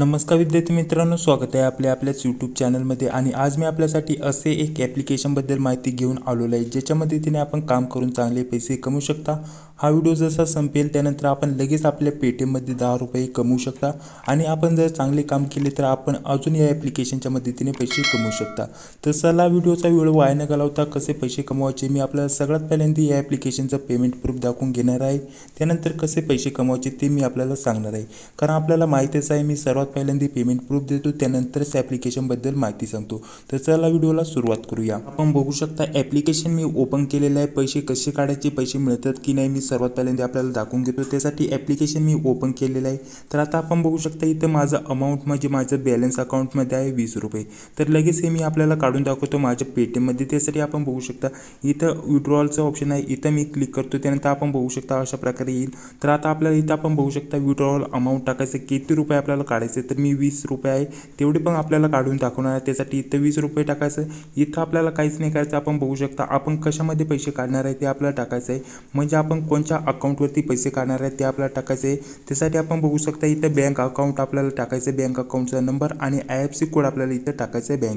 नमस्कार विद्यार्थी मित्रांनो स्वागत आहे आपल्या आपल्याच यूट्यूब चॅनलमध्ये आणि आज मी आपल्यासाठी असे एक ॲप्लिकेशनबद्दल माहिती घेऊन आलेलो आहे ज्याच्या मदतीने आपण काम करून चांगले पैसे कमवू शकता हा व्हिडिओ जसा संपेल त्यानंतर आपण लगेच आपल्या पेटीएममध्ये दहा रुपये कमवू शकता आणि आपण जर चांगले काम केले तर आपण अजून या ॲप्लिकेशनच्या मदतीने पैसे कमवू शकता तर चला व्हिडिओचा वेळ वाया न घालवता कसे पैसे कमवायचे मी आपल्याला सगळ्यात पहिल्यांदा या ॲप्लिकेशनचं पेमेंट प्रूफ दाखवून घेणार आहे त्यानंतर कसे पैसे कमवायचे ते मी आपल्याला सांगणार आहे कारण आपल्याला माहितीच आहे मी सर्वात पहिल्यांदा पेमेंट प्रूफ देतो त्यानंतरच ॲप्लिकेशनबद्दल माहिती सांगतो तर चला व्हिडिओला सुरुवात करूया आपण बघू शकता ॲप्लिकेशन मी ओपन केलेलं आहे पैसे कसे काढायचे पैसे मिळतात की नाही मी सर्वात पहिल्यांदा आपल्याला दाखवून घेतो त्यासाठी ॲप्लिकेशन मी ओपन केलेलं आहे तर आता आपण बघू शकता इथं माझं अमाऊंट म्हणजे माझं बॅलन्स अकाउंटमध्ये आहे वीस रुपये तर लगेच हे मी आपल्याला काढून दाखवतो माझ्या पेटीएममध्ये त्यासाठी आपण बघू शकता इथं विड्रॉलचं ऑप्शन आहे इथं मी क्लिक करतो त्यानंतर आपण बघू शकता अशा प्रकारे येईल तर आता आपल्याला इथं आपण बघू शकता विड्रॉल अमाऊंट टाकायचं किती रुपये आपल्याला काढायचे तर मी वीस रुपये आहे तेवढे पण आपल्याला काढून दाखवणार आहे त्यासाठी इथं वीस रुपये टाकायचं इथं आपल्याला काहीच नाही करायचं आपण बघू शकता आपण कशामध्ये पैसे काढणार आहे ते आपल्याला टाकायचं आहे म्हणजे आपण कोण अकाउंट अकाउंटवरती पैसे काढणार आहेत ते आपल्याला टाकायचे त्यासाठी आपण बघू शकता इथं बँक अकाउंट आपल्याला टाकायचं बँक अकाउंटचा number I F C code अपने इथं टाकायचा आहे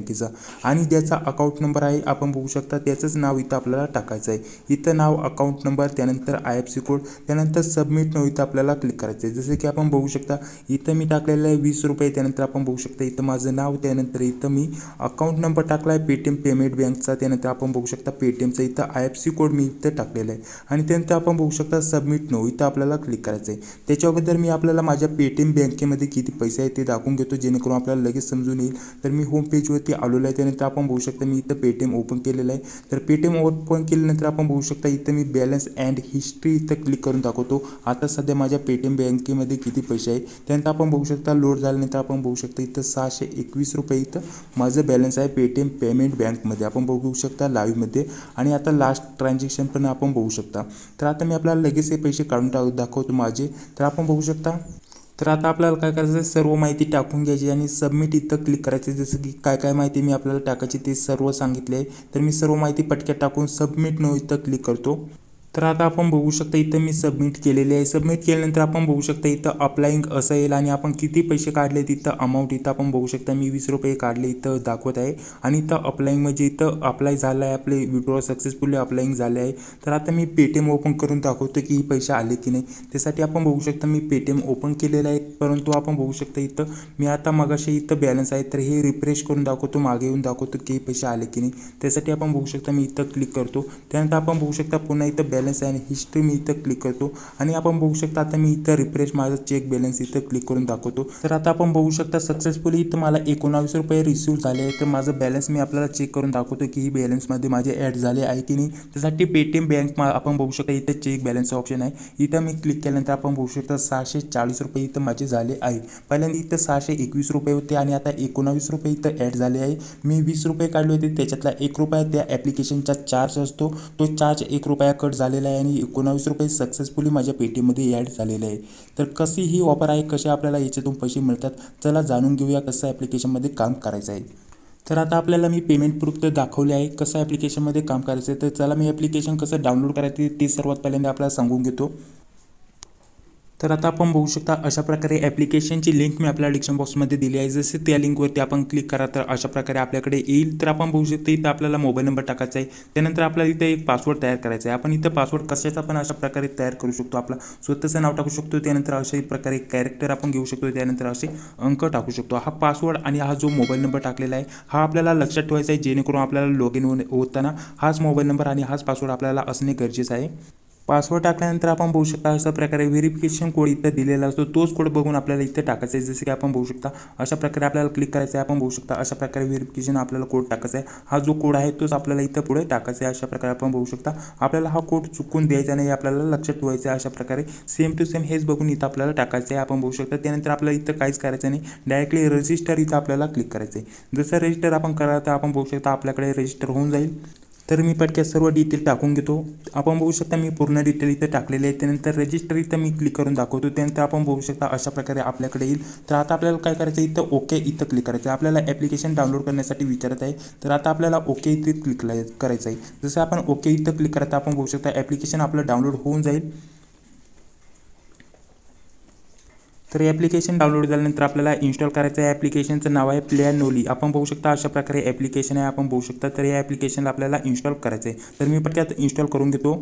बँकेचा अकाउंट नंबर है अपन बघू सकता त्याचंच नाव इथं आपल्याला टाकायचं आहे इथं नाव अकाउंट नंबर त्यानंतर आई एफ सी कोड त्यानंतर सबमिट न इथं आपल्याला क्लिक कराए आहे कि की आपण बघू शकता इथं मी टाकलेलं आहे वीस रुपये अपन आपण बघू शकता इथं माझं नाव त्यानंतर इथं मी अकाउंट नंबर टाकला है पेटीएम पेमेंट बैंक त्यानंतर आपण बघू शकता पेटीएमचा इतना आई एफ सी कोड मी इथं टाकलेला आहे आणि त्यानंतर बघू शकता सबमिट नो इथं आपल्याला क्लिक करायचं आहे त्याच्या अगोदर मी आपल्याला माझ्या पेटीएम बँकेमध्ये किती पैसे आहेत ते दाखवून घेतो जेणेकरून आपल्याला लगेच समजून येईल तर मी होम पेजवरती आलेलो आहे त्यानंतर आपण बघू शकता मी इथं पेटीएम ओपन केलेलं आहे तर पेटीएम ओपन केल्यानंतर आपण बघू शकता इथं मी बॅलन्स अँड हिस्ट्री इथं क्लिक करून दाखवतो आता सध्या माझ्या पेटीएम बँकेमध्ये किती पैसे आहेत त्यानंतर आपण बघू शकता लोड झाल्यानंतर आपण बघू शकता इथं सहाशे एकवीस रुपये इथं माझं बॅलन्स आहे पेटीएम पेमेंट बँकमध्ये आपण बघू शकता लाईव्हमध्ये आणि आता लास्ट ट्रान्झॅक्शन पण आपण बघू शकता तर आता मी आपल्याला लगेच हे पैसे काढून टाक दाखवतो माझे तर आपण बघू शकता तर आता आपल्याला काय करायचं सर्व माहिती टाकून घ्यायची आणि सबमिट इथं क्लिक करायचं जसं की काय काय माहिती मी आपल्याला टाकायची ते सर्व सांगितले तर मी सर्व माहिती पटक्यात टाकून सबमिट नो इथं क्लिक करतो तर आता आपण बघू शकता इथं मी सबमिट केलेले आहे सबमिट केल्यानंतर आपण बघू शकता इथं अप्लाईंग असं येईल आणि आपण किती पैसे काढले तिथं अमाऊंट इथं आपण बघू शकता मी वीस रुपये काढले इथं दाखवत आहे आणि इथं अप्लाईंग म्हणजे इथं अप्लाय झालं आहे आपले विड्रॉ सक्सेसफुली अप्लाईंग झाले आहे तर आता मी पेटीएम ओपन करून दाखवतो की पैसे आले की नाही त्यासाठी आपण बघू शकता मी पेटीएम ओपन केलेलं आहे परंतु आपण बघू शकता इथं मी आता मगाशी इथं बॅलन्स आहे तर हे रिफ्रेश करून दाखवतो मागे येऊन दाखवतो की पैसे आले की नाही त्यासाठी आपण बघू शकता मी इथं क्लिक करतो त्यानंतर आपण बघू शकता पुन्हा इथं बॅलन्स आणि हिस्ट्री मी इथं क्लिक करतो आणि आपण बघू शकता आता मी इथं रिफ्रेश माझा चेक बॅलन्स इथं क्लिक करून दाखवतो तर आता आपण बघू शकता सक्सेसफुली इथं मला एकोणावीस रुपये रिसिव्ह झाले आहे तर माझं बॅलन्स मी आपल्याला चेक करून दाखवतो की ही बॅलन्समध्ये माझे ॲड झाले आहे की नाही त्यासाठी पेटीएम बँक आपण बघू शकता इथं चेक बॅलन्स ऑप्शन आहे इथं मी क्लिक केल्यानंतर आपण बघू शकता सहाशे चाळीस रुपये इथं माझे झाले आहे पहिल्यांदा इथं सहाशे एकवीस रुपये होते आणि आता एकोणावीस रुपये इथं ॲड झाले आहे मी वीस रुपये काढले होते त्याच्यातला एक रुपया त्या ॲप्लिकेशनचा चार्ज असतो तो चार्ज एक रुपया कट झाला आहे आणि एकोणावीस रुपये सक्सेसफुली माझ्या पेटीमध्ये ॲड झालेलं आहे तर कशी ही ऑफर आहे कसे आपल्याला याच्यातून पैसे मिळतात चला जाणून घेऊया कसं ॲप्लिकेशनमध्ये काम करायचं आहे तर आता आपल्याला मी पेमेंट प्रूफ तर दाखवले आहे कसं ॲप्लिकेशनमध्ये काम करायचं आहे तर चला मी ॲप्लिकेशन कसं डाउनलोड करायचं ते सर्वात पहिल्यांदा आपल्याला सांगून घेतो तर आता आपण बघू शकता अशा प्रकारे ॲप्लिकेशनची लिंक मी आपल्या डिक्शन बॉक्समध्ये दिली आहे जसे त्या लिंकवरती आपण क्लिक करा तर अशा प्रकारे आपल्याकडे येईल तर आपण बघू शकता इथं आपल्याला मोबाईल नंबर टाकायचा आहे त्यानंतर आपल्याला इथे एक पासवर्ड तयार करायचा आहे आपण इथं पासवर्ड कशाचा पण अशा प्रकारे तयार करू शकतो आपला स्वतःचं नाव टाकू शकतो त्यानंतर अशा प्रकारे कॅरेक्टर आपण घेऊ शकतो त्यानंतर असे अंक टाकू शकतो हा पासवर्ड आणि हा जो मोबाईल नंबर टाकलेला आहे हा आपल्याला लक्षात ठेवायचा आहे जेणेकरून आपल्याला लॉग इन होताना हाच मोबाईल नंबर आणि हाच पासवर्ड आपल्याला असणे गरजेचं आहे पासवर्ड टाकल्यानंतर आपण बघू शकता अशा प्रकारे व्हेरिफिकेशन कोड इथं दिलेला असतो तोच कोड बघून आपल्याला इथं टाकायचा आहे जसं की आपण बघू शकता अशा प्रकारे आपल्याला क्लिक करायचं आहे आपण बघू शकता अशा प्रकारे व्हेरिफिकेशन आपल्याला कोड टाकायचा आहे हा जो कोड आहे तोच आपल्याला इथं पुढे टाकायचा आहे अशा प्रकारे आपण बघू शकता आपल्याला हा कोड चुकून द्यायचा नाही आपल्याला लक्षात ठेवायचं आहे अशा प्रकारे सेम टू सेम हेच बघून इथं आपल्याला टाकायचं आहे आपण बघू शकता त्यानंतर आपल्याला इथं काहीच करायचं नाही डायरेक्टली रजिस्टर इथं आपल्याला क्लिक करायचं आहे जसं रजिस्टर आपण करा तर आपण बघू शकता आपल्याकडे रजिस्टर होऊन जाईल तर मी पटक्यात सर्व डिटेल टाकून घेतो आपण बघू शकता मी पूर्ण डिटेल इथं टाकलेले आहे त्यानंतर रजिस्टर इथं मी क्लिक करून दाखवतो त्यानंतर आपण बघू शकता अशा प्रकारे आपल्याकडे येईल तर आता आपल्याला काय करायचं इथं ओके इथं क्लिक करायचं आहे आपल्याला ॲप्लिकेशन डाउनलोड करण्यासाठी विचारत आहे तर आता आपल्याला ओके इथे क्लिक करायचं आहे जसं आपण ओके इथं क्लिक करता आपण बघू शकता ॲप्लिकेशन आपलं डाउनलोड होऊन जाईल तर ॲप्लिकेशन डाउनलोड झाल्यानंतर आपल्याला इन्स्टॉल करायचं आहे ॲप्लिकेशनचं नाव आहे नोली आपण बघू शकता अशा प्रकारे ॲप्लिकेशन आहे आपण बघू शकता तर या ॲप्लिकेशनला आपल्याला इन्स्टॉल करायचं आहे तर मी पटक्यात इन्स्टॉल करून घेतो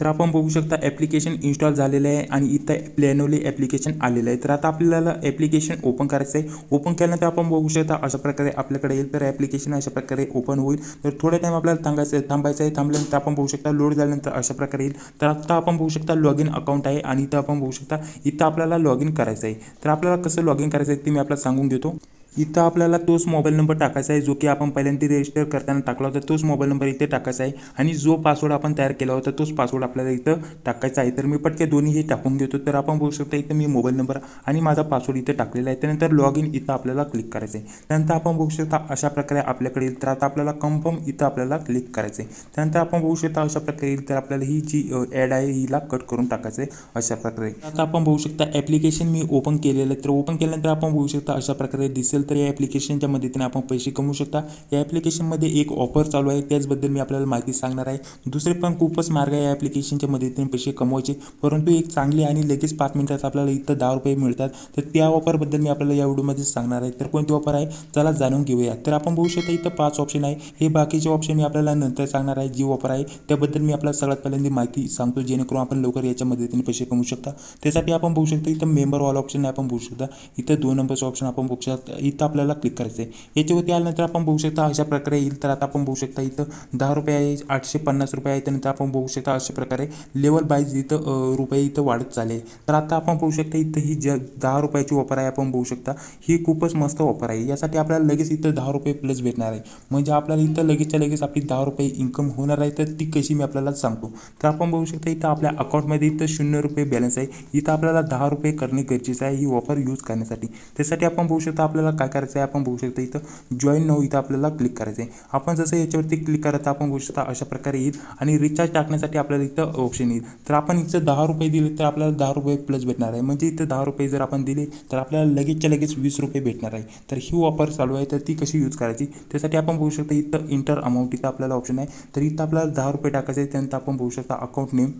तो अपन बघू शकता ॲप्लिकेशन इन्स्टॉल है आहे इतना इथं एप्लिकेशन ॲप्लिकेशन आलेलं आहे आता अपने एप्लिकेशन ओपन करायचं आहे ओपन केल्यानंतर आपण बघू शकता अशा प्रकार आपल्याकडे येईल तर ॲप्लिकेशन अशा प्रकारे ओपन होईल तर थोडा टाईम आपल्याला थांबायचं थांबायचं आहे थांबल्यानंतर आपण बघू शकता लोड झाल्यानंतर अशा प्रकार येईल तर आता आपण बघू शकता लॉग इन अकाउंट है आणि इथं आपण बघू शकता इथं आपल्याला लॉग इन करायचं आहे तर आपल्याला कसं लॉग इन करायचं तो मैं मी आपल्याला सांगून देतो इथं आपल्याला तोच मोबाईल नंबर टाकायचा आहे जो की आपण पहिल्यांदा रजिस्टर करताना टाकला होता तोच मोबाईल नंबर इथे टाकायचा आहे आणि जो पासवर्ड आपण तयार केला होता तोच पासवर्ड आपल्याला इथं टाकायचा आहे तर मी पटके दोन्ही हे टाकून घेतो तर आपण बघू शकता इथं मी मोबाईल नंबर आणि माझा पासवर्ड इथे टाकलेला आहे त्यानंतर लॉग इन इथं आपल्याला क्लिक करायचं आहे त्यानंतर आपण बघू शकता अशा प्रकारे आपल्याकडे येईल तर आता आपल्याला कन्फर्म इथं आपल्याला क्लिक करायचं आहे त्यानंतर आपण बघू शकता अशा प्रकारे येईल तर आपल्याला ही जी ॲड आहे हिला कट करून टाकायचं आहे अशा प्रकारे आता आपण बघू शकता ॲप्लिकेशन मी ओपन केलेलं आहे तर ओपन केल्यानंतर आपण बघू शकता अशा प्रकारे दिसेल तर या ॲप्लिकेशनच्या मदतीने आपण पैसे कमवू शकता या ॲप्लिकेशनमध्ये एक ऑफर चालू आहे त्याचबद्दल मी आपल्याला माहिती सांगणार आहे दुसरे पण खूपच मार्ग आहे या ॲप्लिकेशनच्या मदतीने पैसे कमवायचे परंतु एक चांगली आणि लगेच पाच मिनिटात आपल्याला इथं दहा रुपये मिळतात तर त्या ऑफरबद्दल मी आपल्याला या व्हिडिओमध्ये सांगणार आहे तर कोणती ऑफर आहे चला जाणून घेऊया तर आपण बघू शकता इथं पाच ऑप्शन आहे हे बाकीचे ऑप्शन मी आपल्याला नंतर सांगणार आहे जी ऑफर आहे त्याबद्दल मी आपल्याला सगळ्यात पहिल्यांदा माहिती सांगतो जेणेकरून आपण लवकर याच्या मदतीने पैसे कमवू शकता त्यासाठी आपण बघू शकता इथं मेंबर वॉल ऑप्शन आपण बघू शकता इथं दोन नंबरचे ऑप्शन आपण बघू शकता इथं आपल्याला क्लिक करायचं आहे याच्यावरती आल्यानंतर आपण बघू शकता अशा प्रकारे येईल तर आता आपण बघू शकता इथं दहा रुपये आहे आठशे पन्नास रुपये आहे त्यानंतर आपण बघू शकता अशा प्रकारे लेवल बाईज इथं रुपये इथं वाढत चालेल तर आता आपण बघू शकता इथं ही ज दहा रुपयाची ऑफर आहे आपण बघू शकता ही खूपच मस्त ऑफर आहे यासाठी आपल्याला लगेच इथं दहा रुपये प्लस भेटणार आहे म्हणजे आपल्याला इथं लगेचच्या लगेच आपली दहा रुपये इन्कम होणार आहे तर ती कशी मी आपल्याला सांगतो तर आपण बघू शकता इथं आपल्या अकाउंटमध्ये इथं शून्य रुपये बॅलन्स आहे इथं आपल्याला दहा रुपये करणे गरजेचं आहे ही ऑफर यूज करण्यासाठी त्यासाठी आपण बघू शकता आपल्याला काय करायचं आहे आपण बघू शकता इथं जॉईन नऊ इथं आपल्याला क्लिक करायचं आहे आपण जसं याच्यावरती क्लिक करत आपण बघू शकता अशा प्रकारे येईल आणि रिचार्ज टाकण्यासाठी आपल्याला इथं ऑप्शन येईल तर आपण इथं दहा रुपये दिले तर आपल्याला दहा रुपये प्लस भेटणार आहे म्हणजे इथं दहा रुपये जर आपण दिले तर आपल्याला लगेचच्या लगेच वीस रुपये भेटणार आहे तर ही ऑफर चालू आहे तर ती कशी यूज करायची त्यासाठी आपण बघू शकता इथं इंटर अमाऊंट इथं आपल्याला ऑप्शन आहे तर इथं आपल्याला दहा रुपये टाकायचे त्यानंतर आपण बघू शकता अकाउंट नेम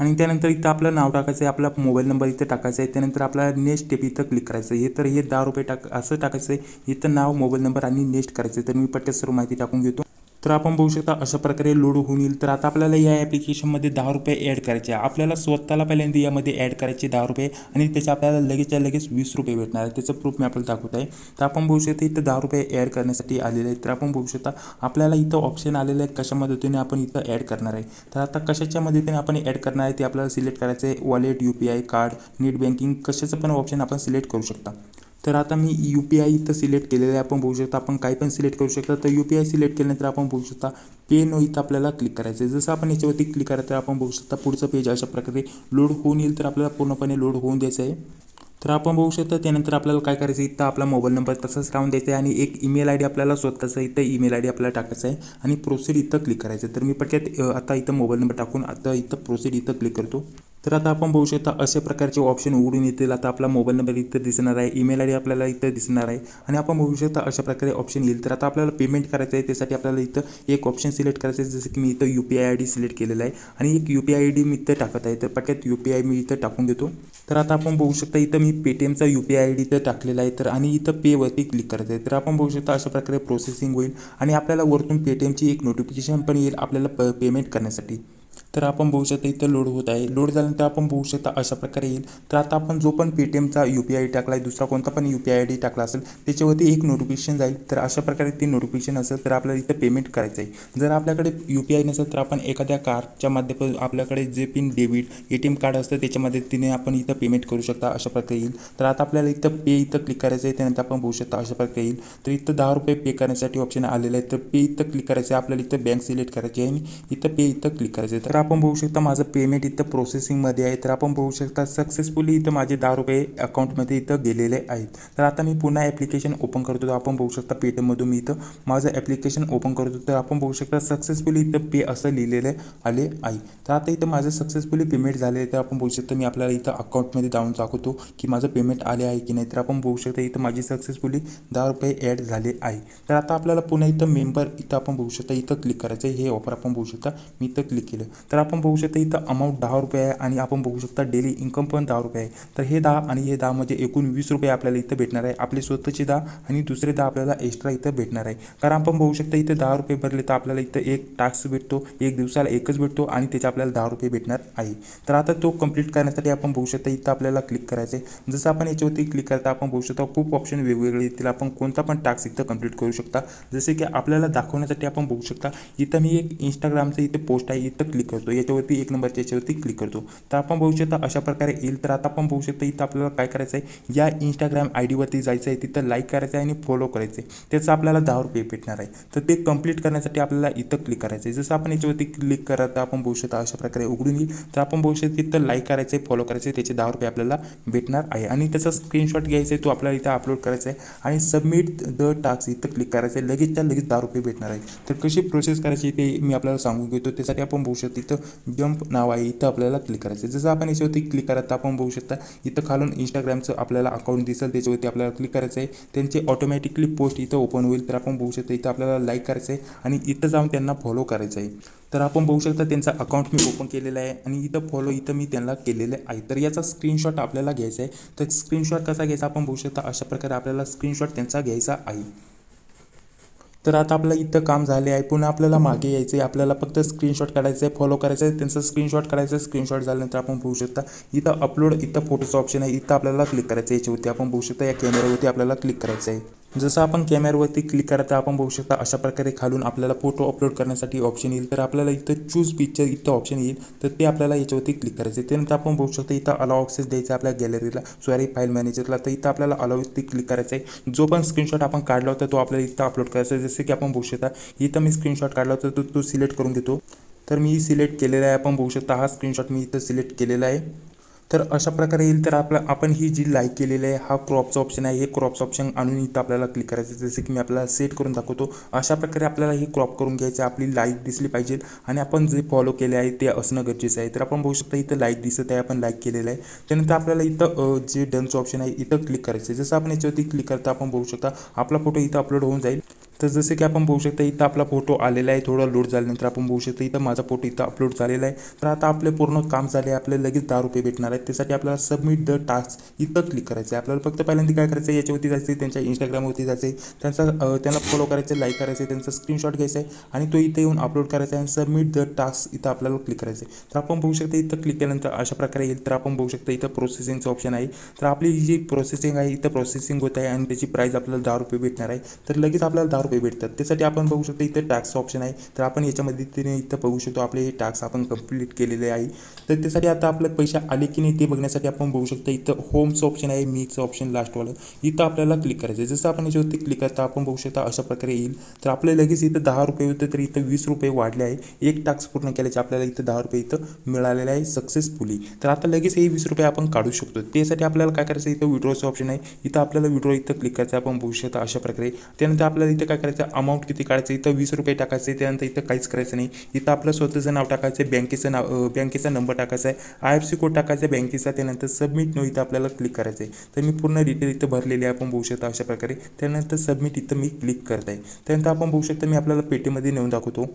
आणि त्यानंतर इथं आपलं नाव टाकायचं आहे आपला मोबाईल नंबर इथं टाकायचा आहे त्यानंतर आपला नेक्स्ट स्टेप इथं क्लिक करायचं आहे हे तर हे दहा रुपये टाक असं टाकायचं आहे इथं नाव मोबाईल नंबर आणि नेक्स्ट करायचं आहे तर मी पट्ट्यात सर्व माहिती टाकून घेतो तर आपण बघू शकता अशा प्रकारे लोड होऊन येईल तर आता आपल्याला या ॲप्लिकेशनमध्ये दहा रुपये ॲड करायचे आपल्याला स्वतःला पहिल्यांदा यामध्ये ॲड करायचे दहा रुपये आणि त्याच्या आपल्याला लगेचच्या लगेच वीस रुपये भेटणार आहे त्याचं प्रूफ मी आपल्याला दाखवत आहे तर आपण बघू शकता इथं दहा रुपये ॲड करण्यासाठी आलेले आहे तर आपण बघू शकता आपल्याला इथं ऑप्शन आलेलं आहे कशा मदतीने आपण इथं ॲड करणार आहे तर आता कशाच्या मदतीने आपण ॲड करणार आहे ते आपल्याला सिलेक्ट करायचं आहे wallet U P I card net banking कशाचं पण ऑप्शन आपण सिलेक्ट करू शकता तर आता मी यू पी आय इथं सिलेक्ट केलेलं आहे आपण बघू शकता आपण काही पण सिलेक्ट करू शकता तर यू पी आय सिलेक्ट केल्यानंतर आपण बघू शकता पे नो इथं आपल्याला क्लिक करायचं आहे जसं आपण याच्यावरती क्लिक करायचं आपण बघू शकता पुढचं पेज अशा प्रकारे लोड होऊन येईल तर आपल्याला पूर्णपणे लोड होऊन द्यायचं आहे तर आपण बघू शकता त्यानंतर आपल्याला काय करायचं इथं आपला मोबाईल नंबर तसंच राहून द्यायचा आहे आणि एक ईमेल आय डी आपल्याला स्वतःचा इथं ईमेल आय डी आपल्याला टाकायचं आहे आणि प्रोसिड इथं क्लिक करायचं तर मी पटक्यात आता इथं मोबाईल नंबर टाकून आता इथं प्रोसिड इथं क्लिक करतो तर आता आपण बघू शकता अशा प्रकारचे ऑप्शन उघडून येतील आता आपला मोबाईल नंबर इथं दिसणार आहे ईमेल आय डी आपल्याला इथं दिसणार आहे आणि आपण बघू शकता अशा प्रकारे ऑप्शन येईल तर आता आपल्याला पेमेंट करायचं आहे त्यासाठी आपल्याला इथं एक ऑप्शन सिलेक्ट करायचं आहे जसं की मी इथं U P I D select केलेलं आहे आणि एक यू पी आय डी मी इथं टाकत आहे तर पटक्यात यू मी इथं टाकून देतो तर आता आपण बघू शकता इथं मी पेटीएमचा U P I I D इथं टाकलेला आहे तर आणि इथं पेवरती क्लिक करत आहे तर आपण बघू शकता अशा प्रकारे प्रोसेसिंग होईल आणि आपल्याला वरतून पेटीएमची एक नोटिफिकेशन पण येईल आपल्याला प पेमेंट करण्यासाठी तर आपण बघू शकता इथं लोड होत आहे लोड झाल्यानंतर आपण बघू शकता अशा प्रकारे येईल तर आता आपण जो पण पेटीएमचा यू पी आय टाकला आहे दुसरा कोणता पण U P I I D टाकला असेल त्याच्यावरती एक नोटिफिकेशन जाईल तर अशा प्रकारे ती नोटिफिकेशन असेल तर आपल्याला इथं पेमेंट करायचं आहे जर आपल्याकडे यू पी आय नसेल तर आपण एखाद्या कार्डच्या माध्यमातून आपल्याकडे जे pin debit A T M card असतं त्याच्यामध्ये तिने आपण इथं पेमेंट करू शकता अशा प्रकारे येईल तर आता आपल्याला इथं पे इथं क्लिक करायचं आहे त्यानंतर आपण बघू शकता अशा प्रकारे येईल तर इथं दहा रुपये पे करण्यासाठी ऑप्शन आलेलं आहे तर पे इथं क्लिक करायचं आहे आपल्याला इथं बँक सिलेक्ट करायची आहे आणि इथं पे इथं क्लिक करायचं आहे तर आपण बघू शकता माझं पेमेंट इथं प्रोसेसिंगमध्ये आहे तर आपण बघू शकता सक्सेसफुली इथं माझे दहा रुपये अकाउंटमध्ये इथं गेलेले आहेत तर आता मी पुन्हा ॲप्लिकेशन ओपन करतो तर आपण बघू शकता पेटीएममधून मी इथं माझं ॲप्लिकेशन ओपन करतो तर आपण बघू शकता सक्सेसफुली इथं पे असं लिहिलेले आले आहे तर आता इथं माझं सक्सेसफुली पेमेंट झाले तर आपण बघू शकता मी आपल्याला इथं अकाउंटमध्ये जाऊन दाखवतो की माझं पेमेंट आले आहे की नाही तर आपण बघू शकता इथं माझी सक्सेसफुली दहा रुपये ॲड झाले आहे तर आता आपल्याला पुन्हा इथं मेंबर इथं आपण बघू शकता इथं क्लिक करायचं हे ऑफर आपण बघू शकता मी इथं क्लिक केलं तर तर आपण बघू शकता इथं अमाऊंट दहा रुपये आहे आणि आपण बघू शकता डेली इन्कम पण दहा रुपये आहे तर हे दहा आणि हे दहा म्हणजे एकूण वीस रुपये आपल्याला इथं भेटणार आहे आपले स्वतःचे दहा आणि दुसरे दहा आपल्याला एक्स्ट्रा इथं भेटणार आहे कारण आपण बघू शकता इथं दहा रुपये भरले तर आपल्याला इथं एक टास्क भेटतो एक दिवसाला एकच भेटतो आणि त्याच्या आपल्याला दहा रुपये भेटणार आहे तर आता तो कंप्लीट करण्यासाठी आपण बघू शकता इथं आपल्याला क्लिक करायचं आहे जसं आपण याच्यावरती क्लिक करता आपण बघू शकता खूप ऑप्शन वेगवेगळे येतील आपण कोणता पण टास्क इथं कंप्लीट करू शकता जसे की आपल्याला दाखवण्यासाठी आपण बघू शकता इथं मी एक इंस्टाग्रामचं इथं पोस्ट आहे इथं क्लिक करतो शकतो याच्यावरती एक नंबरच्या याच्यावरती क्लिक करतो तर आपण बघू शकता अशा प्रकारे येईल तर आता आपण बघू शकता इथं आपल्याला काय करायचं आहे या इंस्टाग्राम आय डीवरती जायचं आहे तिथं लाईक करायचं आहे आणि फॉलो करायचं आहे त्याचं आपल्याला दहा रुपये भेटणार आहे तर ते कंप्लीट करण्यासाठी आपल्याला इथं क्लिक करायचं आहे जसं आपण याच्यावरती क्लिक करा तर आपण बघू शकता अशा प्रकारे उघडून येईल तर आपण बघू शकता इथं लाईक करायचं आहे फॉलो करायचं आहे त्याचे दहा रुपये आपल्याला भेटणार आहे आणि त्याचा स्क्रीनशॉट घ्यायचा आहे तो आपल्याला इथं अपलोड करायचा आहे आणि सबमिट द टास्क इथं क्लिक करायचं आहे लगेच त्या लगेच दहा रुपये भेटणार आहे तर कशी प्रोसेस करायची ते मी आपल्याला सांगून घेतो त्यासाठी आपण बघू शकतो इथं जंप नाव आहे इथं आपल्याला क्लिक करायचं जसं आपण याच्यावरती क्लिक करा तर आपण बघू शकता इथं खालून इंस्टाग्रामचं आपल्याला अकाउंट दिसेल त्याच्यावरती आपल्याला क्लिक करायचं आहे त्यांचे ऑटोमॅटिकली पोस्ट इथं ओपन होईल तर आपण बघू शकता इथं आपल्याला लाईक करायचं आहे आणि इथं जाऊन त्यांना फॉलो करायचं आहे तर आपण बघू शकता त्यांचा अकाउंट मी ओपन केलेला आहे आणि इथं फॉलो इथं मी त्यांना केलेलं आहे तर याचा स्क्रीनशॉट आपल्याला घ्यायचा आहे तर स्क्रीनशॉट कसा घ्यायचा आपण बघू शकता अशा प्रकारे आपल्याला स्क्रीनशॉट त्यांचा घ्यायचा आहे तर आता आपलं इथं काम झाले आहे पुन्हा आपल्याला मागे यायचं आहे आपल्याला फक्त स्क्रीनशॉट काढायचं आहे फॉलो करायचं आहे त्यांचं स्क्रीनशॉट काढायचं आहे स्क्रीनशॉट झाल्यानंतर आपण बघू शकता इथं अपलोड इथं फोटोचं ऑप्शन आहे इथं आपल्याला क्लिक करायचं आहे याच्यावरती आपण बघू शकता या कॅमेऱ्यावरती आपल्याला क्लिक करायचं आहे जसं आपण कॅमेरावरती क्लिक तर आपण बघू शकता अशा प्रकारे खालून आपल्याला फोटो अपलोड करण्यासाठी ऑप्शन येईल तर आपल्याला इथं चूज पिक्चर इथं ऑप्शन येईल तर ते आपल्याला याच्यावरती क्लिक आहे त्यानंतर आपण बघू शकतो इथं अलाव ऑक्सेस द्यायचा आपल्या गॅलरीला सॉरी फाईल मॅनेजरला तर इथं आपल्याला अलावरती क्लिक करायचं आहे जो पण स्क्रीनशॉट आपण काढला होता तो आपल्याला इथं अपलोड करायचा आहे जसं की आपण बघू शकता इथं मी स्क्रीनशॉट काढला होता तो तो सिलेक्ट करून घेतो तर मी सिलेक्ट केलेला आहे आपण बघू शकता हा स्क्रीनशॉट मी इथं सिलेक्ट केलेला आहे तर अशा प्रकारे येईल तर आपला आपण ही जी लाईक केलेली आहे हा क्रॉपचा ऑप्शन आहे हे क्रॉपचं ऑप्शन आणून इथं आपल्याला क्लिक करायचं जसं की मी आपल्याला सेट करून दाखवतो अशा प्रकारे आपल्याला ही क्रॉप करून घ्यायचं आपली लाईक दिसली पाहिजे आणि आपण जे फॉलो केले आहे ते असणं गरजेचं आहे तर आपण बघू शकता इथं लाईक दिसत आहे आपण लाईक केलेलं आहे त्यानंतर आपल्याला इथं जे डनचं ऑप्शन आहे इथं क्लिक करायचं आहे जसं आपण याच्यावरती क्लिक करता आपण बघू शकता आपला फोटो इथं अपलोड होऊन जाईल तर जसे की आपण बघू शकता इथं आपला फोटो आलेला आहे थोडा लोड झाल्यानंतर आपण बघू शकता इथं माझा फोटो इथं अपलोड झालेला आहे तर आता आपले पूर्ण काम झाले आपले लगेच दहा रुपये भेटणार आहेत त्यासाठी आपल्याला सबमिट द टास्क इथं क्लिक करायचं आहे आपल्याला फक्त पहिल्यांदा काय करायचं आहे याच्यावरती जायचं आहे त्यांच्या इंस्टाग्रामवरती जायचं आहे त्यांचा त्यांना फॉलो करायचं लाईक करायचं आहे त्यांचा स्क्रीनशॉट घ्यायचा आहे आणि तो इथं येऊन अपलोड करायचा आहे आणि सबमिट द टास्क इथं आपल्याला क्लिक करायचं आहे तर आपण बघू शकता इथं क्लिक केल्यानंतर अशा प्रकारे येईल तर आपण बघू शकता इथं प्रोसेसिंगचं ऑप्शन आहे तर आपली जी प्रोसेसिंग आहे इथं प्रोसेसिंग होत आहे आणि त्याची प्राईस आपल्याला दहा रुपये भेटणार आहे तर लगेच आपल्याला दहा रुपये भेटतात त्यासाठी आपण बघू शकतो इथं टॅक्स ऑप्शन आहे तर आपण याच्यामध्ये तिने इथं बघू शकतो आपले हे टॅक्स आपण कंप्लीट केलेले आहे तर त्यासाठी आता आपलं पैसे आले की नाही ते बघण्यासाठी आपण बघू शकतो इथं होम्स ऑप्शन आहे मीचं ऑप्शन लास्टवालं इथं आपल्याला क्लिक करायचं आहे जसं आपण याच्यावरती क्लिक करता आपण बघू शकता अशा प्रकारे येईल तर आपल्याला लगेच इथं दहा रुपये होते तर इथं वीस रुपये वाढले आहे एक टॅक्स पूर्ण केल्याचे आपल्याला इथं दहा रुपये इथं मिळालेले आहे सक्सेसफुली तर आता लगेच हे वीस रुपये आपण काढू शकतो त्यासाठी आपल्याला काय करायचं इथं विड्रॉचं ऑप्शन आहे इथं आपल्याला विड्रॉ इथं क्लिक करायचं आपण बघू शकता अशा प्रकारे त्यानंतर आपल्याला इथं काय करायचं अमाऊंट किती काढायचं इथं वीस रुपये टाकायचे त्यानंतर इथं काहीच करायचं नाही इथं आपलं स्वतःचं नाव टाकायचं आहे बँकेचं नाव बँकेचा नंबर टाकायचा आहे आय एफ सी कोड टाकायचा आहे बँकेचा त्यानंतर सबमिट नो इथं आपल्याला क्लिक करायचं आहे तर मी पूर्ण डिटेल इथं भरलेली आहे आपण बघू शकता अशा प्रकारे त्यानंतर सबमिट इथं मी क्लिक करत आहे त्यानंतर आपण बघू शकता मी आपल्याला पेटीमध्ये नेऊन दाखवतो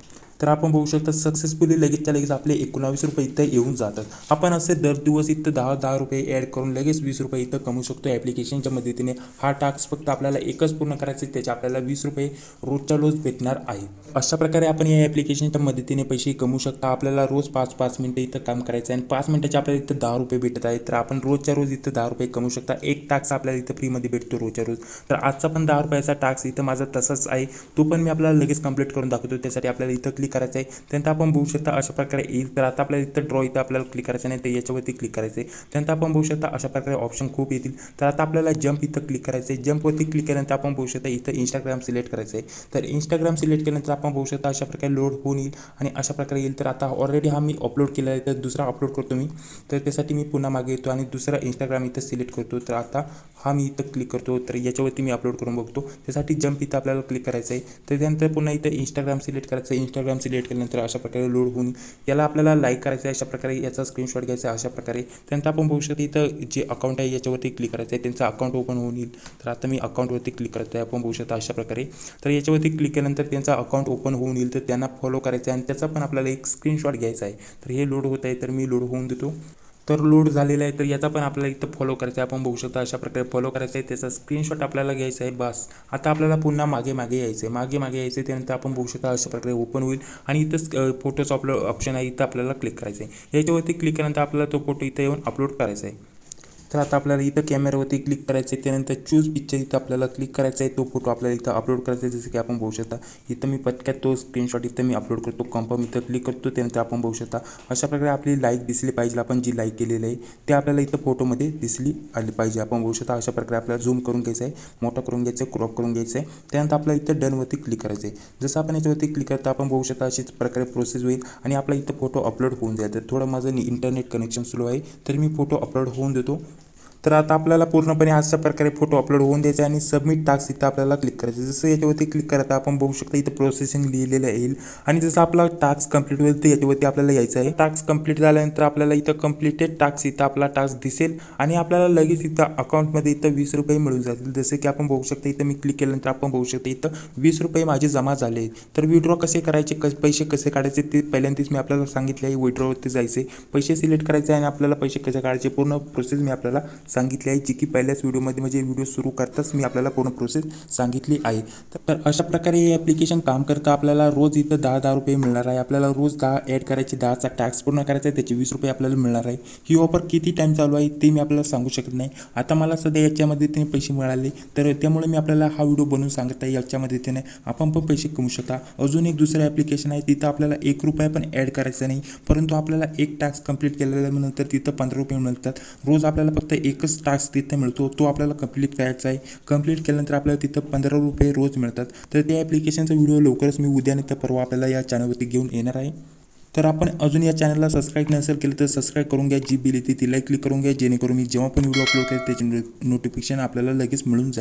तर आपण बघू शकता सक्सेसफुली लगेचच्या लगेच आपले एकोणावीस रुपये इथं येऊन जातात आपण असे दर दिवस इथं दहा दहा रुपये ॲड करून लगेच वीस रुपये इथं कमवू शकतो ॲप्लिकेशनच्या मदतीने हा टास्क फक्त आपल्याला एकच पूर्ण करायचा त्याचे आपल्याला वीस रुपये रोजच्या रोज भेटणार आहे अशा प्रकारे आपण या ॲप्लिकेशनच्या मदतीने पैसे कमवू शकता आपल्याला रोज पाच पाच मिनटं इथं काम करायचं आहे आणि पाच मिनटाचे आपल्याला इथं दहा रुपये भेटत आहेत तर आपण रोजच्या रोज इथं दहा रुपये कमवू शकता एक टास्क आपल्याला इथं फ्रीमध्ये भेटतो रोजच्या रोज तर आजचा पण दहा रुपयाचा टास्क इथं माझा तसाच आहे तो पण मी आपल्याला लगेच कंप्लीट करून दाखवतो त्यासाठी आपल्याला इथं क्लिक क्लिक करायचं आहे त्यानंतर आपण बघू शकता अशा प्रकारे येईल तर आता आपल्याला इथं ड्रॉ इथं आपल्याला क्लिक करायचं नाही तर याच्यावरती क्लिक करायचं आहे त्यानंतर आपण बघू शकता अशा प्रकारे ऑप्शन खूप येतील तर आता आपल्याला जंप इथं क्लिक करायचं आहे जंपवरती क्लिक केल्यानंतर आपण बघू शकता इथं इंस्टाग्राम सिलेक्ट करायचं आहे तर इंस्टाग्राम सिलेक्ट केल्यानंतर आपण बघू शकता अशा प्रकारे लोड होऊन येईल आणि अशा प्रकारे येईल तर आता ऑलरेडी हा मी अपलोड केला आहे तर दुसरा अपलोड करतो मी तर त्यासाठी मी पुन्हा मागे येतो आणि दुसरा इंस्टाग्राम इथं सिलेक्ट करतो तर आता हा मी इथं क्लिक करतो तर याच्यावरती मी अपलोड करून बघतो त्यासाठी जंप इथं आपल्याला क्लिक करायचं आहे तर त्यानंतर पुन्हा इथं इंस्टाग्राम सिलेक्ट करायचं इंस्टाग्राम सिलेक्ट केल्यानंतर अशा प्रकारे लोड होऊन याला आपल्याला लाईक करायचं आहे अशा प्रकारे याचा स्क्रीनशॉट घ्यायचा आहे अशा प्रकारे त्यांचा आपण बघू शकतो इथं जे अकाउंट आहे याच्यावरती क्लिक करायचं आहे त्यांचं अकाउंट ओपन होऊन येईल तर आता मी अकाउंटवरती क्लिक करत आहे आपण बघू शकता अशा प्रकारे तर याच्यावरती क्लिक केल्यानंतर त्यांचा अकाउंट ओपन होऊन येईल तर त्यांना फॉलो करायचं आहे आणि त्याचा पण आपल्याला एक स्क्रीनशॉट घ्यायचा आहे तर हे लोड होत आहे तर मी लोड होऊन देतो तर लोड झालेला आहे तर याचा पण आपल्याला इथं फॉलो करायचा आहे आपण बघू शकता अशा प्रकारे फॉलो करायचा आहे त्याचा स्क्रीनशॉट आपल्याला घ्यायचा आहे बस आता आपल्याला पुन्हा मागे मागे यायचं आहे मागे मागे यायचं आहे त्यानंतर आपण बघू शकता अशा प्रकारे ओपन होईल आणि इथं फोटोचं आपलं ऑप्शन आहे इथं आपल्याला क्लिक करायचं आहे याच्यावरती क्लिक केल्यानंतर आपल्याला तो फोटो इथं येऊन अपलोड करायचा आहे तर आता आपल्याला इथं कॅमेरावरती क्लिक करायचं आहे त्यानंतर चूज पिक्चर इथं आपल्याला क्लिक करायचा आहे तो फोटो आपल्याला इथं अपलोड करायचा आहे जसं की आपण बघू शकता इथं मी पटक्यात तो स्क्रीनशॉट इथं मी अपलोड करतो कन्फर्म इथं क्लिक करतो त्यानंतर आपण बघू शकता अशा प्रकारे आपली लाईक दिसली पाहिजे आपण जी लाईक केलेली आहे ते आपल्याला इथं फोटोमध्ये दिसली आली पाहिजे आपण बघू शकता अशा प्रकारे आपल्याला झूम करून घ्यायचं आहे मोठा करून घ्यायचं आहे क्रॉप करून घ्यायचं आहे त्यानंतर आपल्याला इथं डनवरती क्लिक करायचं आहे जसं आपण याच्यावरती क्लिक करता आपण बघू शकता अशीच प्रकारे प्रोसेस होईल आणि आपला इथं फोटो अपलोड होऊन जाईल तर थोडं माझं इंटरनेट कनेक्शन स्लो आहे तर मी फोटो अपलोड होऊन देतो तर आता आपल्याला पूर्णपणे अशा प्रकारे फोटो अपलोड होऊन द्यायचा आणि सबमिट टास्क इथं आपल्याला क्लिक करायचं जसं याच्यावरती क्लिक करायचं आपण बघू शकता इथं प्रोसेसिंग लिहिलेलं येईल आणि जसं आपला टास्क कंप्लीट होईल तर याच्यावरती आपल्याला यायचं आहे टास्क कंप्लीट झाल्यानंतर आपल्याला इथं कम्प्लिटेड टास्क इथं आपला टास्क दिसेल आणि आपल्याला लगेच इथं अकाउंटमध्ये इथं वीस रुपये मिळून जातील जसं की आपण बघू शकता इथं मी क्लिक केल्यानंतर आपण बघू शकता इथं वीस रुपये माझे जमा झाले तर विड्रॉ कसे करायचे क पैसे कसे काढायचे ते पहिल्यांदाच मी आपल्याला सांगितले आहे विड्रॉवरती जायचे पैसे सिलेक्ट करायचे आणि आपल्याला पैसे कसे काढायचे पूर्ण प्रोसेस मी आपल्याला सांगितली आहे जी की पहिल्याच व्हिडिओमध्ये म्हणजे व्हिडिओ सुरू करताच मी आपल्याला पूर्ण प्रोसेस सांगितली आहे तर अशा प्रकारे हे ॲप्लिकेशन काम करता आपल्याला रोज इथं दहा दहा रुपये मिळणार आहे आपल्याला रोज दहा ॲड करायचे दहाचा टॅक्स पूर्ण करायचा आहे त्याचे वीस रुपये आपल्याला मिळणार आहे ही ऑफर किती टाईम चालू आहे ते मी आपल्याला सांगू शकत नाही आता मला सध्या याच्यामध्ये तिने पैसे मिळाले तर त्यामुळे मी आपल्याला हा व्हिडिओ बनवून सांगत आहे याच्यामध्ये तिने आपण पण पैसे कमवू शकता अजून एक दुसरं ॲप्लिकेशन आहे तिथं आपल्याला एक रुपये पण ॲड करायचा नाही परंतु आपल्याला एक टास्क कंप्लीट केलेल्यानंतर तिथं पंधरा रुपये मिळतात रोज आपल्याला फक्त एक एकच टास्क तिथं मिळतो तो आपल्याला कंप्लीट करायचा आहे कंप्लीट केल्यानंतर आपल्याला तिथं पंधरा रुपये रोज मिळतात तर त्या ॲप्लिकेशनचा व्हिडिओ लवकरच मी उद्या नाही तर परवा आपल्याला या चॅनलवरती घेऊन येणार आहे तर आपण अजून या चॅनलला सबस्क्राईब नसेल केलं तर सबस्क्राईब करून घ्या जी बिल येते लाईक क्लिक करून घ्या जेणेकरून मी जेव्हा पण व्हिडिओ अपलोड करेल त्याची नोटिफिकेशन आपल्याला लगेच मिळून जाईल